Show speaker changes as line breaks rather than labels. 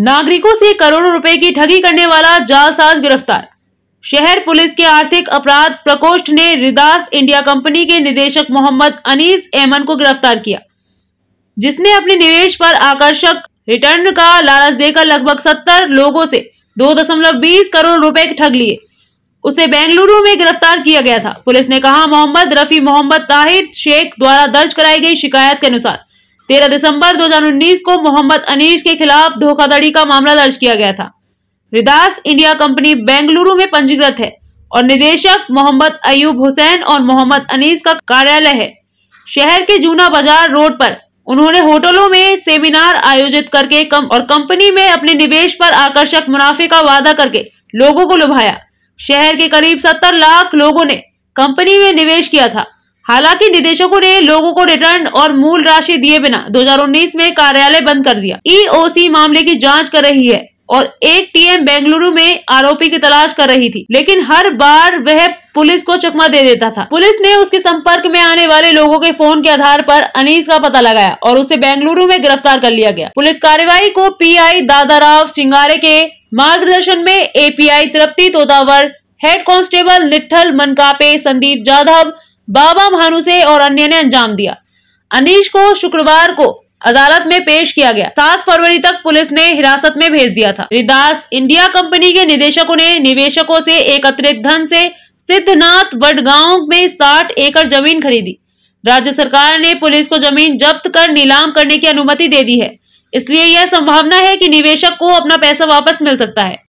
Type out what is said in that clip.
नागरिकों से करोड़ों रुपए की ठगी करने वाला जालसाज गिरफ्तार शहर पुलिस के आर्थिक अपराध प्रकोष्ठ ने रिदास इंडिया कंपनी के निदेशक मोहम्मद अनीस एमन को गिरफ्तार किया जिसने अपने निवेश पर आकर्षक रिटर्न का लालच देकर लगभग सत्तर लोगों से दो दशमलव बीस करोड़ रुपए ठग लिए उसे बेंगलुरु में गिरफ्तार किया गया था पुलिस ने कहा मोहम्मद रफी मोहम्मद ताहिर शेख द्वारा दर्ज कराई गई शिकायत के अनुसार तेरह दिसंबर 2019 को मोहम्मद अनीश के खिलाफ धोखाधड़ी का मामला दर्ज किया गया था रिदास इंडिया कंपनी बेंगलुरु में पंजीकृत है और निदेशक मोहम्मद अयूब हुसैन और मोहम्मद अनीस का कार्यालय है शहर के जूना बाजार रोड पर उन्होंने होटलों में सेमिनार आयोजित करके कम और कंपनी में अपने निवेश पर आकर्षक मुनाफे का वादा करके लोगों को लुभाया शहर के करीब सत्तर लाख लोगों ने कंपनी में निवेश किया था हालांकि निदेशकों ने लोगों को रिटर्न और मूल राशि दिए बिना 2019 में कार्यालय बंद कर दिया ईओसी e मामले की जांच कर रही है और एक टीएम बेंगलुरु में आरोपी की तलाश कर रही थी लेकिन हर बार वह पुलिस को चकमा दे देता था पुलिस ने उसके संपर्क में आने वाले लोगों के फोन के आधार पर अनीस का पता लगाया और उसे बेंगलुरु में गिरफ्तार कर लिया गया पुलिस कार्यवाही को पीआई दादाराव सिंगारे के मार्गदर्शन में API Trupti Totawar head constable Nithal Mankape Sandeep Jadhav Baba से और अन्य ने अंजाम दिया अनिश को शुक्रवार को अदालत में पेश किया गया सात फरवरी तक पुलिस ने हिरासत में भेज दिया था रिदास इंडिया कंपनी के निदेशकों ने निवेशकों से एकत्रित धन से सिद्धनाथ वडगांव में 60 एकड़ जमीन खरीदी राज्य सरकार ने पुलिस को जमीन जब्त कर नीलाम करने की अनुमति दे दी है इसलिए यह संभावना है कि निवेशक को अपना पैसा वापस मिल सकता है